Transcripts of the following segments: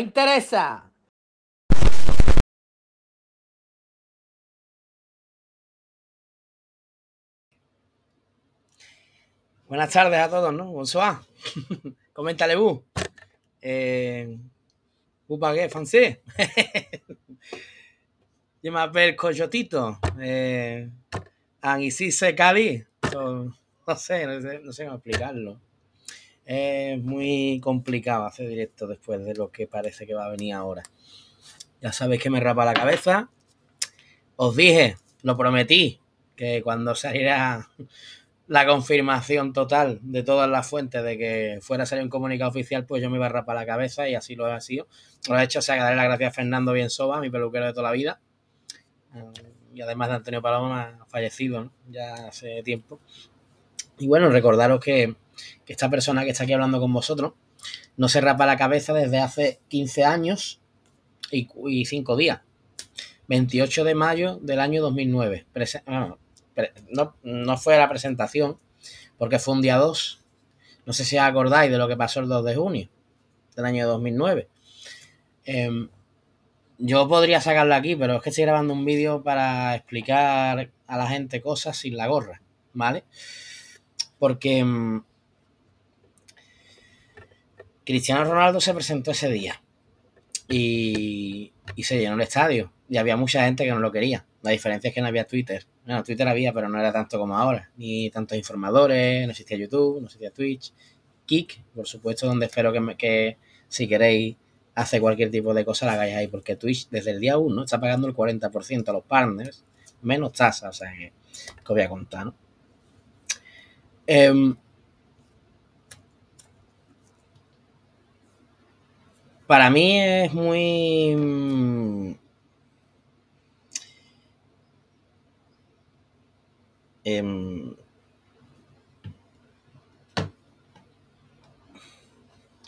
interesa. Buenas tardes a todos, ¿no? Bonsoir. Coméntale ¿bu? Eh, pagué? francés? ¿Y me m'appelle Coyotito. Eh, se Cali. no sé, no sé, no sé cómo explicarlo. Es muy complicado hacer directo después de lo que parece que va a venir ahora. Ya sabéis que me rapa la cabeza. Os dije, lo prometí, que cuando saliera la confirmación total de todas las fuentes de que fuera a salir un comunicado oficial, pues yo me iba a rapar la cabeza y así lo ha sido. Lo he hecho, o sea, que daré las gracias a Fernando Biensoba, mi peluquero de toda la vida. Y además de Antonio Paloma, fallecido ya hace tiempo. Y bueno, recordaros que que esta persona que está aquí hablando con vosotros no se rapa la cabeza desde hace 15 años y, 5 días. 28 de mayo del año 2009. no, fue a la presentación, porque fue un día 2. No sé si os acordáis de lo que pasó el 2 de junio del año 2009. Em, yo podría sacarlo aquí, pero es que estoy grabando un vídeo para explicar a la gente cosas sin la gorra, ¿vale? Porque em, Cristiano Ronaldo se presentó ese día y, se llenó el estadio. Y había mucha gente que no lo quería. La diferencia es que no había Twitter. Bueno, Twitter había, pero no era tanto como ahora. Ni tantos informadores, no existía YouTube, no existía Twitch. Kik, por supuesto, donde espero que, si queréis hacer cualquier tipo de cosa la hagáis ahí. Porque Twitch desde el día 1 está pagando el 40% a los partners, menos tasas, o sea que, que os voy a contar, ¿no? Em, para mí es muy... Mm, em,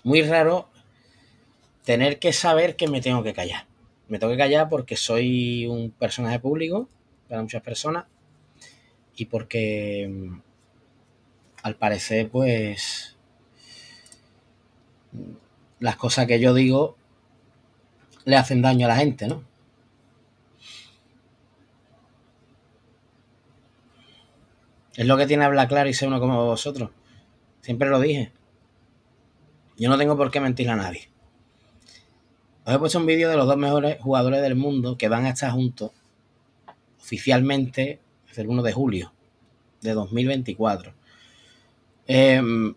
muy raro tener que saber que me tengo que callar. Me tengo que callar porque soy un personaje público para muchas personas y porque mm, al parecer pues las cosas que yo digo le hacen daño a la gente, ¿no? Es lo que tiene hablar claro y ser uno como vosotros. Siempre lo dije. Yo no tengo por qué mentir a nadie. Os he puesto un vídeo de los dos mejores jugadores del mundo que van a estar juntos oficialmente el 1 de julio de 2024. Eh, em,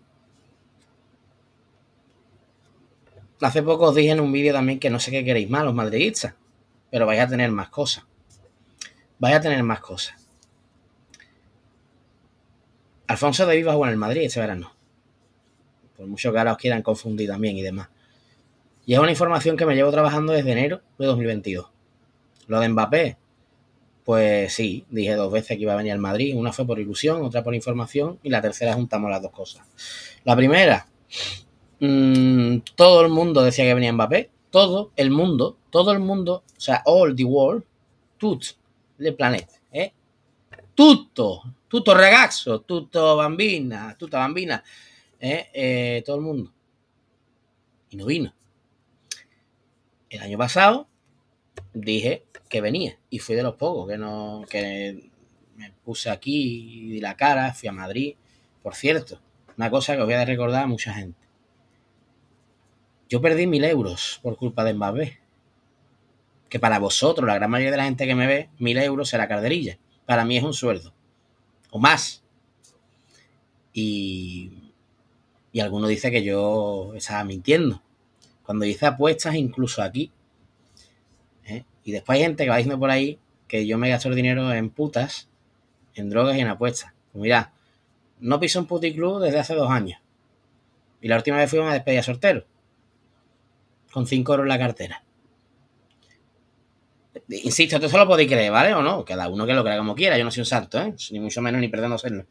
hace poco os dije en un vídeo también que no sé qué queréis más, los madridistas, pero vais a tener más cosas. Vais a tener más cosas. Alfonso David va a jugar en el Madrid este verano. Por mucho que ahora os quieran confundir también y demás. Y es una información que me llevo trabajando desde enero de 2022. Lo de Mbappé, pues sí, dije dos veces que iba a venir al Madrid. Una fue por ilusión, otra por información y la tercera juntamos las dos cosas. La primera, Mm, todo el mundo decía que venía Mbappé, todo el mundo, todo el mundo, o sea, all the world, Tut el planet eh? Tutto, tutto ragazzo, tutto bambina, tutta bambina, ¿eh? eh, todo el mundo. Y no vino. El año pasado dije que venía y fui de los pocos que no que me puse aquí y la cara, fui a Madrid, por cierto, una cosa que os voy a recordar a mucha gente. Yo perdí mil euros por culpa de Mbappé. Que para vosotros, la gran mayoría de la gente que me ve, mil euros será carderilla. Para mí es un sueldo. O más. Y, y alguno dice que yo estaba mintiendo. Cuando hice apuestas, incluso aquí. ¿eh? Y después hay gente que va diciendo por ahí que yo me gasto el dinero en putas, en drogas y en apuestas. Pues no piso un puticlub desde hace dos años. Y la última vez fui a una despedida soltero con 5 euros en la cartera. Insisto, esto solo podéis creer, ¿vale? O no, cada uno que lo crea como quiera. Yo no soy un santo, ¿eh? Ni mucho menos, ni pretendo serlo.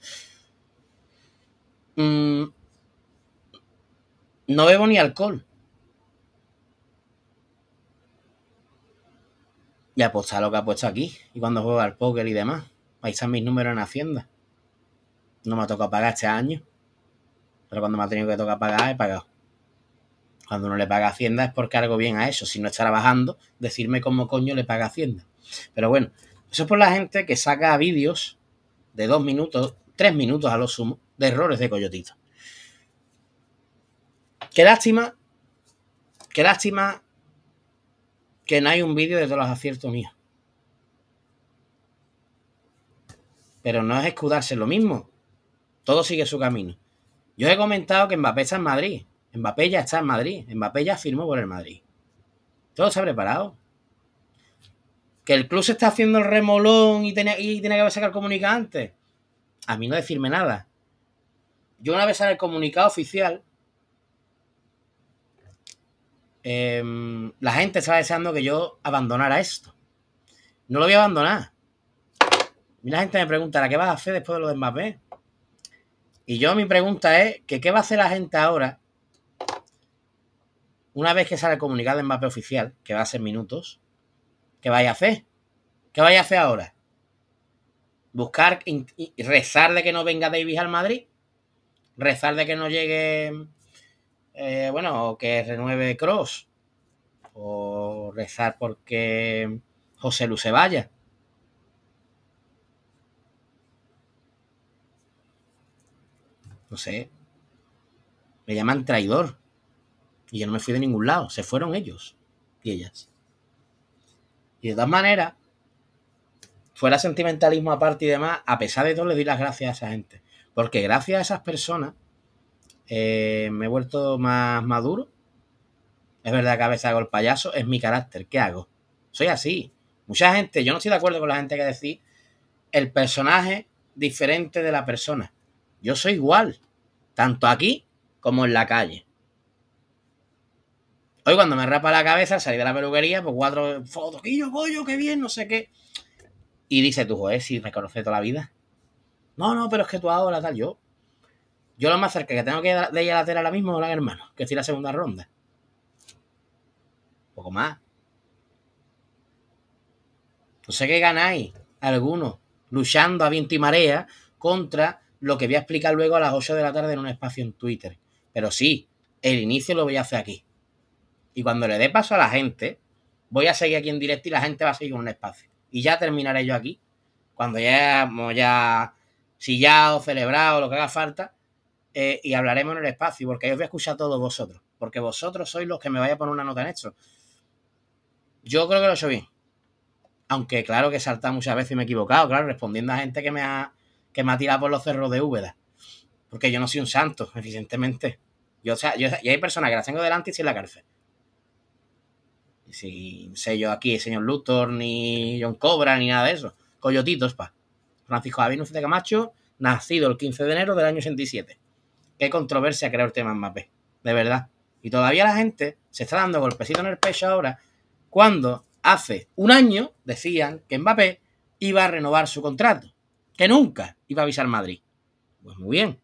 Mm, no bebo ni alcohol. Y apostar lo que ha puesto aquí. Y cuando juego al póker y demás. Ahí están mis números en Hacienda. No me ha tocado pagar este año. Pero cuando me ha tenido que tocar pagar, he pagado. Cuando no le paga Hacienda es porque algo bien a eso. Si no está trabajando, decirme cómo coño le paga Hacienda. Pero bueno, eso es por la gente que saca vídeos de dos minutos, tres minutos a lo sumo, de errores de coyotito. Qué lástima, qué lástima que no hay un vídeo de todos los aciertos míos. Pero no es escudarse lo mismo. Todo sigue su camino. Yo he comentado que Mbappé está en Madrid. Mbappé ya está en Madrid. Mbappé ya firmó por el Madrid. Todo se ha preparado. Que el club se está haciendo el remolón y tiene que haber sacado el comunicado antes. A mí no decirme nada. Yo una vez en el comunicado oficial, em, la gente estaba deseando que yo abandonara esto. No lo voy a abandonar. Y la gente me preguntará, ¿qué vas a hacer después de lo de Mbappé? Y yo mi pregunta es, ¿qué va a hacer la gente ahora una vez que sale comunicado en oficial, que va a ser minutos, ¿qué vaya a hacer? ¿Qué vais a hacer ahora? ¿Buscar y rezar de que no venga Davis al Madrid? ¿Rezar de que no llegue, eh, bueno, o que renueve Cross? ¿O rezar porque José Luce vaya? No sé. Me llaman traidor. Y yo no me fui de ningún lado, se fueron ellos y ellas. Y de todas maneras, fuera sentimentalismo aparte y demás, a pesar de todo, le doy las gracias a esa gente. Porque gracias a esas personas eh, me he vuelto más maduro. Es verdad que a veces hago el payaso, es mi carácter, ¿qué hago? Soy así. Mucha gente, yo no estoy de acuerdo con la gente que decir el personaje diferente de la persona. Yo soy igual, tanto aquí como en la calle. Hoy cuando me rapa la cabeza, salí de la peluquería, pues cuatro fotos, yo qué bien, no sé qué. Y dice tú, joder, si me toda la vida. No, no, pero es que tú ahora tal, yo. Yo lo más cerca que tengo que de ella la tela ahora mismo, la hermano, que estoy la segunda ronda. poco más. No sé qué ganáis, algunos, luchando a viento y marea contra lo que voy a explicar luego a las 8 de la tarde en un espacio en Twitter. Pero sí, el inicio lo voy a hacer aquí. Y cuando le dé paso a la gente, voy a seguir aquí en directo y la gente va a seguir en un espacio. Y ya terminaré yo aquí. Cuando ya hemos ya sillado, celebrado, lo que haga falta, eh, y hablaremos en el espacio, porque yo os voy a escuchar a todos vosotros, porque vosotros sois los que me vais a poner una nota en esto. Yo creo que lo he hecho bien. Aunque claro que he saltado muchas veces y me he equivocado, claro, respondiendo a gente que me ha, que me tirado por los cerros de Úbeda. Porque yo no soy un santo, eficientemente. Yo, y hay personas que las tengo delante y si en la cárcel sé yo aquí señor Luthor, ni John Cobra, ni nada de eso. Coyotitos, pa. Francisco Javier Núñez de Camacho, nacido el 15 de enero del año 87. Qué controversia creó el tema Mbappé, de verdad. Y todavía la gente se está dando golpecito en el pecho ahora, cuando hace un año decían que Mbappé iba a renovar su contrato, que nunca iba a avisar Madrid. Pues muy bien.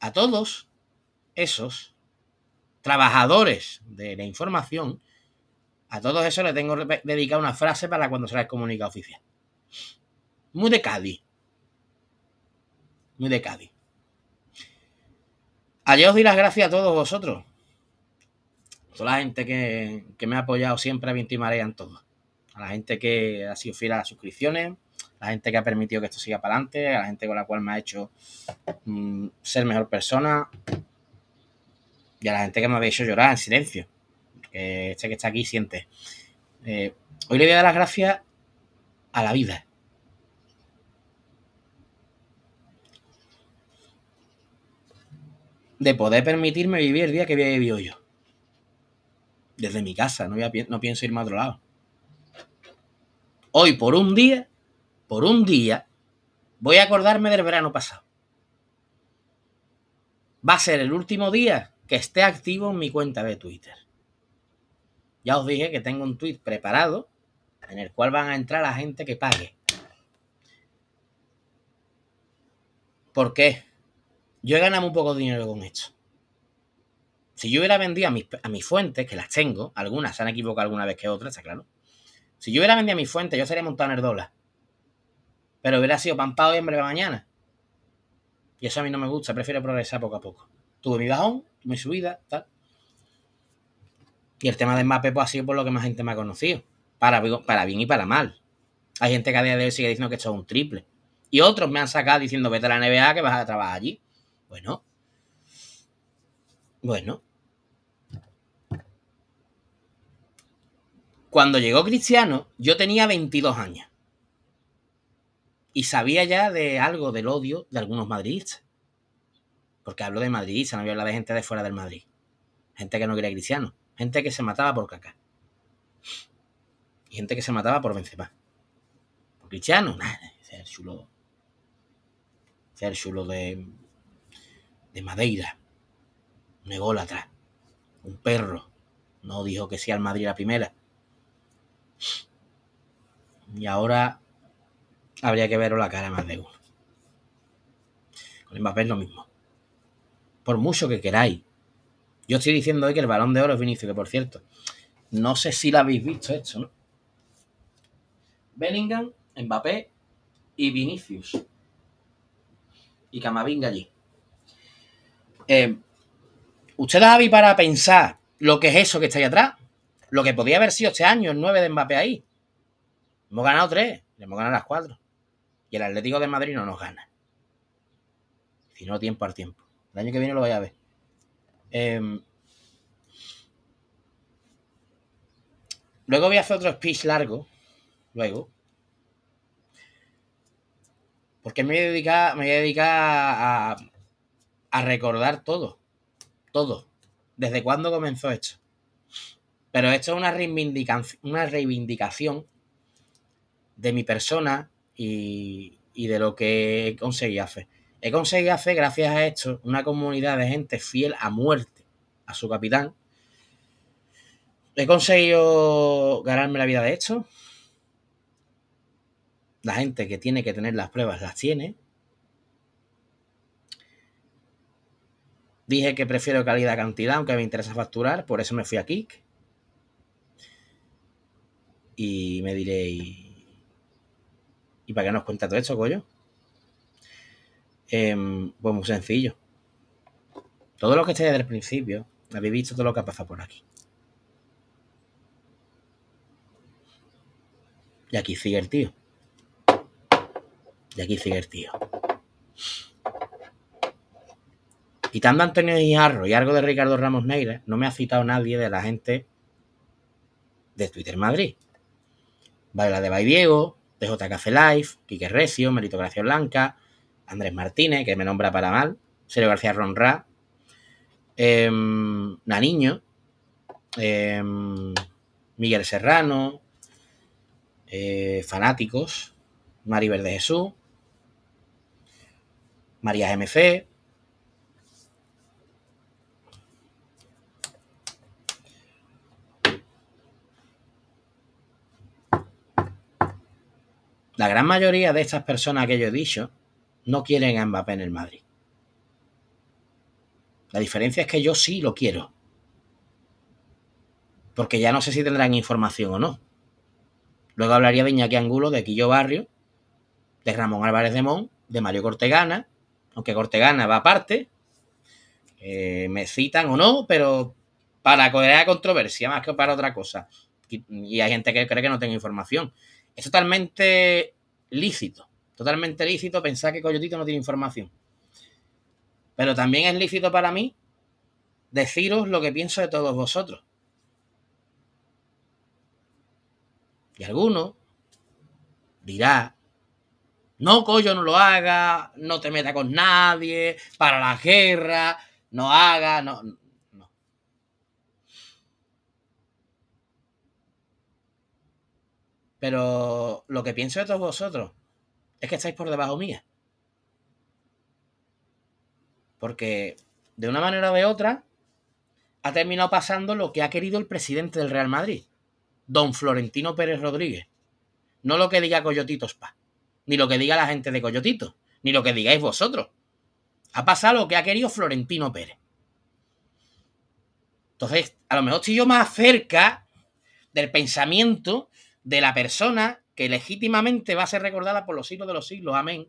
A todos esos trabajadores de la información a todos eso le tengo dedicado una frase para cuando se la comunica oficial. Muy de Cádiz. Muy de Cádiz. Ayer os di las gracias a todos vosotros. A toda la gente que, me ha apoyado siempre a Vintimarea en A la gente que ha sido fiel a las suscripciones, a la gente que ha permitido que esto siga para adelante, a la gente con la cual me ha hecho mm, ser mejor persona y a la gente que me ha hecho llorar en silencio que este que está aquí siente. Eh, hoy le voy a dar las gracias a la vida. De poder permitirme vivir el día que había vivido yo. Desde mi casa, no, no pienso ir a otro lado. Hoy, por un día, por un día, voy a acordarme del verano pasado. Va a ser el último día que esté activo en mi cuenta de Twitter. Ya os dije que tengo un tweet preparado en el cual van a entrar la gente que pague. ¿Por qué? Yo he ganado muy poco dinero con esto. Si yo hubiera vendido a mis, a fuentes, que las tengo, algunas se han equivocado alguna vez que otras, está claro. Si yo hubiera vendido a mis fuentes, yo sería montado en Pero hubiera sido pampado y en breve mañana. Y eso a mí no me gusta, prefiero progresar poco a poco. Tuve mi bajón, mi subida, tal. Y el tema de Mbappé pues, ha sido por lo que más gente me ha conocido, para, para bien y para mal. Hay gente que a día de hoy sigue diciendo que esto es un triple. Y otros me han sacado diciendo, vete a la NBA que vas a trabajar allí. Bueno. Bueno. Cuando llegó Cristiano, yo tenía 22 años. Y sabía ya de algo del odio de algunos madridistas. Porque hablo de madridistas, no voy a hablar de gente de fuera del Madrid. Gente que no quería Cristiano. Gente que se mataba por caca. Y gente que se mataba por Benzema. Por Cristiano, nada. chulo. ser chulo de, de Madeira. Un ególatra. Un perro. No dijo que sea el Madrid la primera. Y ahora habría que verlo la cara más de uno. Con Mbappé es lo mismo. Por mucho que queráis yo estoy diciendo hoy que el balón de oro es Vinicius, que por cierto, no sé si lo habéis visto esto, ¿no? Bellingham, Mbappé y Vinicius. Y Camavinga allí. ¿Usted eh, ¿Ustedes habéis para pensar lo que es eso que está ahí atrás? Lo que podía haber sido este año, el 9 de Mbappé ahí. Hemos ganado 3, le hemos ganado las 4. Y el Atlético de Madrid no nos gana. Si no, tiempo al tiempo. El año que viene lo voy a ver. Em, luego voy a hacer otro speech largo. Luego. Porque me voy a dedicar, me a, a, recordar todo. Todo. Desde cuándo comenzó esto. Pero esto es una reivindicación, una reivindicación de mi persona y, y de lo que conseguí hacer. He conseguido hacer, gracias a esto, una comunidad de gente fiel a muerte a su capitán. He conseguido ganarme la vida de esto. La gente que tiene que tener las pruebas las tiene. Dije que prefiero calidad a cantidad, aunque me interesa facturar, por eso me fui a Kik. Y me diréis, ¿y para qué nos cuenta todo esto, coño. Em, pues muy sencillo. Todo lo que estáis desde el principio, habéis visto todo lo que ha pasado por aquí. Y aquí sigue el tío. Y aquí sigue el tío. Quitando a Antonio Guijarro y algo de Ricardo Ramos Neira, no me ha citado nadie de la gente de Twitter Madrid. Vale, la de Bay Diego, de JKC Life, Quique Recio, Meritocracia Blanca, Andrés Martínez, que me nombra para mal, Sergio García Ronra, em, Naniño, em, Miguel Serrano, eh, Fanáticos, Mari Verde Jesús, María MC, La gran mayoría de estas personas que yo he dicho no quieren a Mbappé en el Madrid. La diferencia es que yo sí lo quiero. Porque ya no sé si tendrán información o no. Luego hablaría de Iñaki Angulo, de Quillo Barrio, de Ramón Álvarez de Mon, de Mario Cortegana, aunque Cortegana va aparte. Eh, me citan o no, pero para crear controversia más que para otra cosa. y hay gente que cree que no tengo información. Es totalmente lícito. Totalmente lícito pensar que Coyotito no tiene información. Pero también es lícito para mí deciros lo que pienso de todos vosotros. Y alguno dirá, no, Coyo, no lo haga, no te meta con nadie, para la guerra, no haga, no, no. Pero lo que pienso de todos vosotros es que estáis por debajo mía. Porque de una manera o de otra ha terminado pasando lo que ha querido el presidente del Real Madrid, don Florentino Pérez Rodríguez. No lo que diga coyotitos Spa, ni lo que diga la gente de Coyotito, ni lo que digáis vosotros. Ha pasado lo que ha querido Florentino Pérez. Entonces, a lo mejor estoy yo más cerca del pensamiento de la persona que legítimamente va a ser recordada por los siglos de los siglos, amén,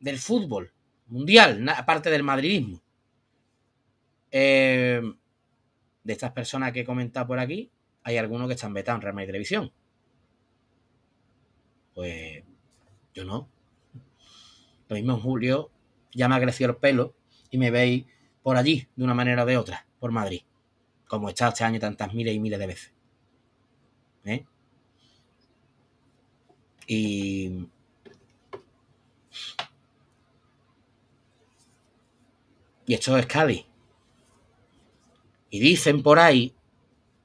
del fútbol mundial, aparte del madridismo. Eh, de estas personas que he comentado por aquí, hay algunos que están vetados en Real Madrid Televisión. Pues yo no. Lo mismo en julio, ya me ha crecido el pelo y me veis por allí, de una manera o de otra, por Madrid. Como he estado este año tantas miles y miles de veces. ¿Eh? Y y esto es Cádiz. Y dicen por ahí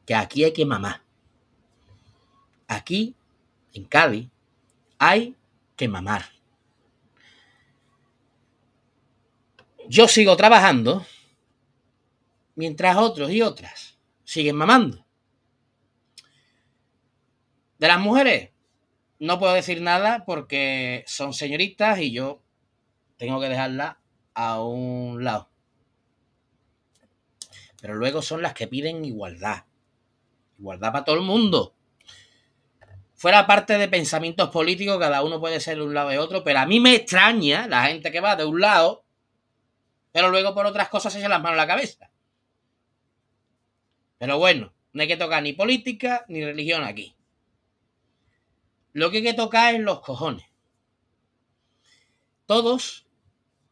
que aquí hay que mamar. Aquí, en Cádiz, hay que mamar. Yo sigo trabajando mientras otros y otras siguen mamando. De las mujeres, no puedo decir nada porque son señoritas y yo tengo que dejarla a un lado. Pero luego son las que piden igualdad. Igualdad para todo el mundo. Fuera parte de pensamientos políticos, cada uno puede ser de un lado y otro, pero a mí me extraña la gente que va de un lado, pero luego por otras cosas se echa las mano a la cabeza. Pero bueno, no hay que tocar ni política ni religión aquí. Lo que hay que tocar es los cojones. Todos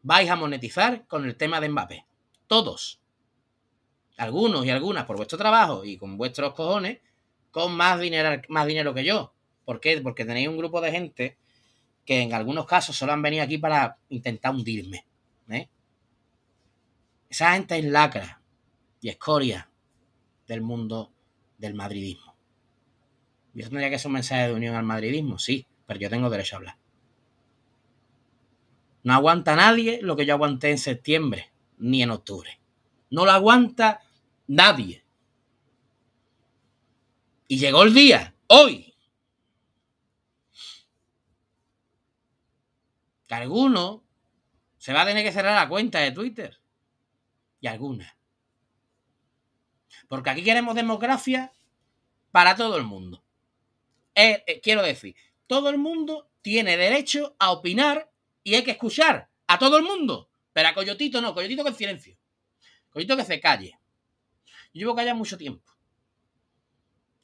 vais a monetizar con el tema de Mbappé. Todos. Algunos y algunas por vuestro trabajo y con vuestros cojones, con más dinero, más dinero que yo. ¿Por qué? Porque tenéis un grupo de gente que en algunos casos solo han venido aquí para intentar hundirme. ¿eh? Esa gente es lacra y escoria del mundo del madridismo. Yo tendría que ser un mensaje de unión al madridismo, sí, pero yo tengo derecho a hablar. No aguanta nadie lo que yo aguanté en septiembre ni en octubre. No lo aguanta nadie. Y llegó el día, hoy. Que alguno se va a tener que cerrar la cuenta de Twitter. Y alguna. Porque aquí queremos democracia para todo el mundo. Eh, eh, quiero decir, todo el mundo tiene derecho a opinar y hay que escuchar a todo el mundo. Pero a Coyotito no, Coyotito con silencio. Coyotito que se calle. Yo llevo callado mucho tiempo.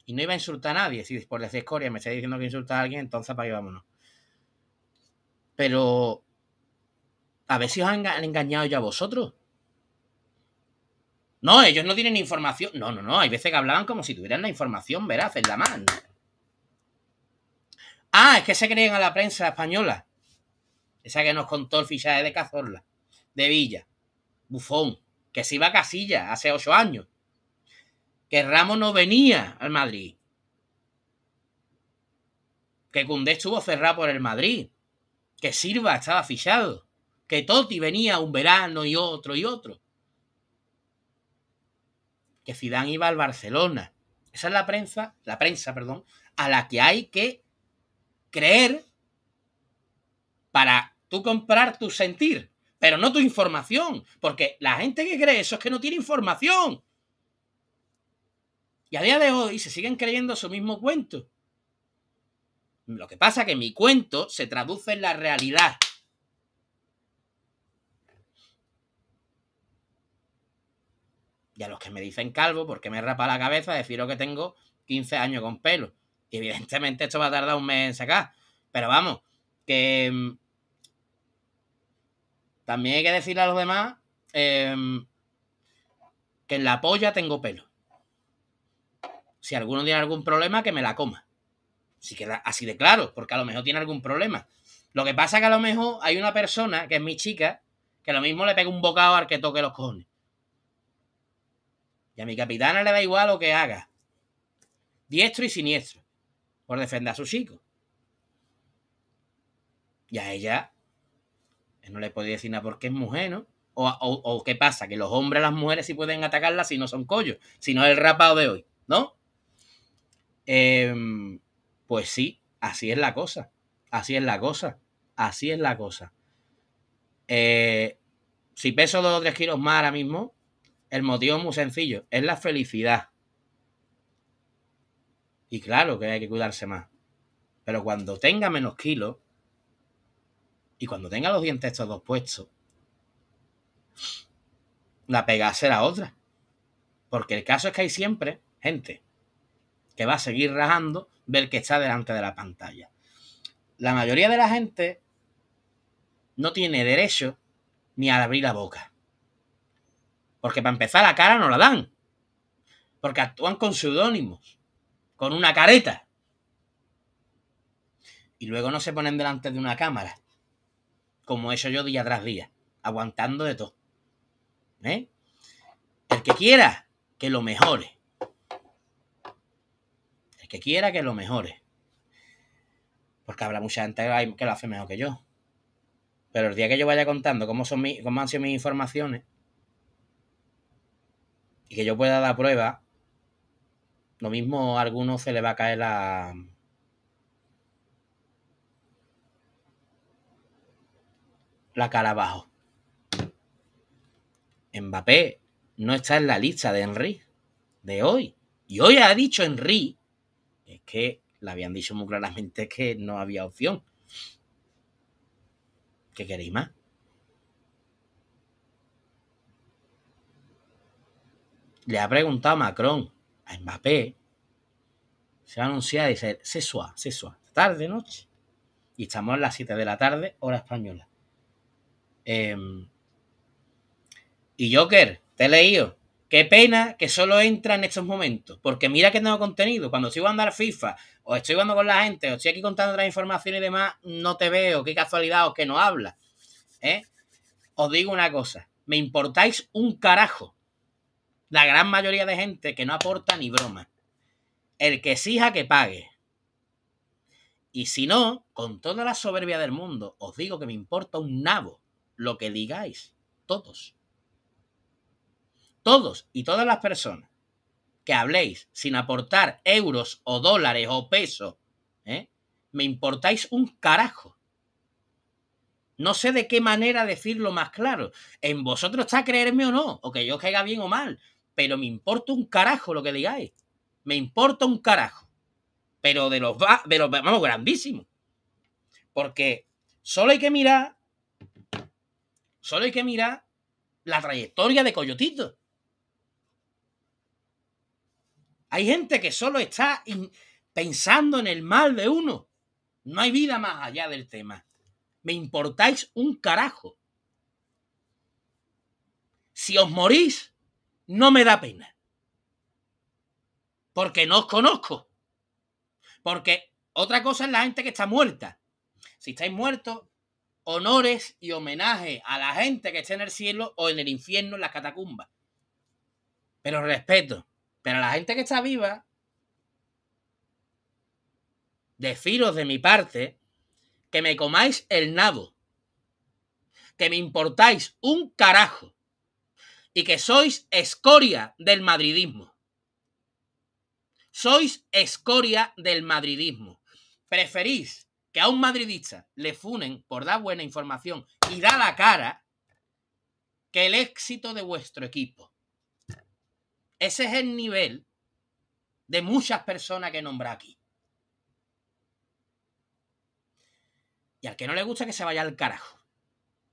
Y no iba a insultar a nadie. Si por decir escoria me está diciendo que insulta a alguien, entonces para ahí vámonos. Pero a ver si os han engañado ya a vosotros. No, ellos no tienen información. No, no, no. Hay veces que hablaban como si tuvieran la información veraz en la mano. Ah, es que se creen a la prensa española. Esa que nos contó el fichaje de Cazorla, de Villa, Bufón, que se iba a Casilla hace ocho años. Que Ramos no venía al Madrid. Que Cundé estuvo cerrado por el Madrid. Que Silva estaba fichado. Que Totti venía un verano y otro y otro. Que Zidane iba al Barcelona. Esa es la prensa, la prensa, perdón, a la que hay que creer para tú comprar tu sentir, pero no tu información, porque la gente que cree eso es que no tiene información. Y a día de hoy se siguen creyendo su mismo cuento. Lo que pasa es que mi cuento se traduce en la realidad. Y a los que me dicen calvo, porque me rapa la cabeza, deciros que tengo 15 años con pelo. Y evidentemente esto va a tardar un mes en sacar. Pero vamos, que em, también hay que decirle a los demás em, que en la polla tengo pelo. Si alguno tiene algún problema, que me la coma. Así, así de claro, porque a lo mejor tiene algún problema. Lo que pasa es que a lo mejor hay una persona, que es mi chica, que lo mismo le pega un bocado al que toque los cojones. Y a mi capitana le da igual lo que haga. Diestro y siniestro por defender a su chico. Y a ella no le podía decir nada porque es mujer, ¿no? O, qué pasa, que los hombres las mujeres sí pueden atacarla si no son collos, si no es el rapado de hoy, ¿no? Em, pues sí, así es la cosa, así es la cosa, así es la cosa. Eh, si peso dos o tres kilos más ahora mismo, el motivo es muy sencillo, es la felicidad. Y claro que hay que cuidarse más. Pero cuando tenga menos kilos y cuando tenga los dientes estos dos puestos, la pega será otra. Porque el caso es que hay siempre gente que va a seguir rajando ver que está delante de la pantalla. La mayoría de la gente no tiene derecho ni a abrir la boca. Porque para empezar la cara no la dan. Porque actúan con seudónimos con una careta. Y luego no se ponen delante de una cámara, como eso yo día tras día, aguantando de todo. ¿Eh? El que quiera, que lo mejore. El que quiera, que lo mejore. Porque habrá mucha gente que lo hace mejor que yo. Pero el día que yo vaya contando cómo, son cómo han sido mis informaciones y que yo pueda dar prueba lo mismo a alguno se le va a caer la... La cara abajo. Mbappé no está en la lista de Henry de hoy. Y hoy ha dicho Henry, es que le habían dicho muy claramente que no había opción. ¿Qué queréis más? Le ha preguntado Macron, a Mbappé, se va a anunciar, dice, Sesua, Sesua, tarde, noche. Y estamos a las 7 de la tarde, hora española. Em, y Joker, te he leído. Qué pena que solo entra en estos momentos. Porque mira que tengo contenido. Cuando sigo jugando a FIFA, o estoy jugando con la gente, o estoy aquí contando otra informaciones y demás, no te veo. Qué casualidad, o que no habla ¿Eh? Os digo una cosa. Me importáis un carajo la gran mayoría de gente que no aporta ni broma. El que exija que pague. Y si no, con toda la soberbia del mundo, os digo que me importa un nabo lo que digáis. Todos. Todos y todas las personas que habléis sin aportar euros o dólares o pesos, ¿eh? me importáis un carajo. No sé de qué manera decirlo más claro. En vosotros está creerme o no, o que yo caiga bien o mal pero me importa un carajo lo que digáis. Me importa un carajo. Pero de los, de vamos, grandísimo. Porque solo hay que mirar, solo hay que mirar la trayectoria de Coyotito. Hay gente que solo está pensando en el mal de uno. No hay vida más allá del tema. Me importáis un carajo. Si os morís, no me da pena. Porque no os conozco. Porque otra cosa es la gente que está muerta. Si estáis muertos, honores y homenaje a la gente que está en el cielo o en el infierno, en las catacumbas. Pero respeto. Pero a la gente que está viva, deciros de mi parte que me comáis el nabo. Que me importáis un carajo y que sois escoria del madridismo. Sois escoria del madridismo. Preferís que a un madridista le funen por dar buena información y dar la cara que el éxito de vuestro equipo. Ese es el nivel de muchas personas que nombra aquí. Y al que no le gusta que se vaya al carajo.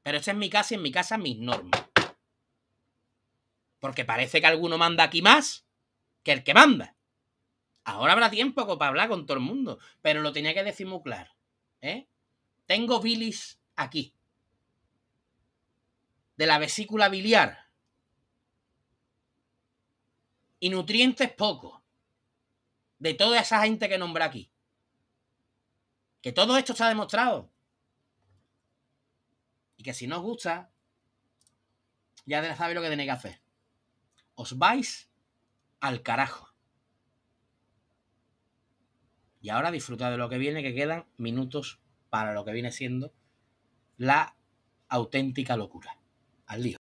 Pero esta es mi casa y en mi casa mis normas. Porque parece que alguno manda aquí más que el que manda. Ahora habrá tiempo para hablar con todo el mundo, pero lo tenía que decir muy claro. ¿eh? Tengo bilis aquí. De la vesícula biliar. Y nutrientes pocos. De toda esa gente que nombra aquí. Que todo esto se ha demostrado. Y que si no os gusta, ya sabéis lo que tenéis que hacer os vais al carajo. Y ahora disfrutad de lo que viene, que quedan minutos para lo que viene siendo la auténtica locura. Al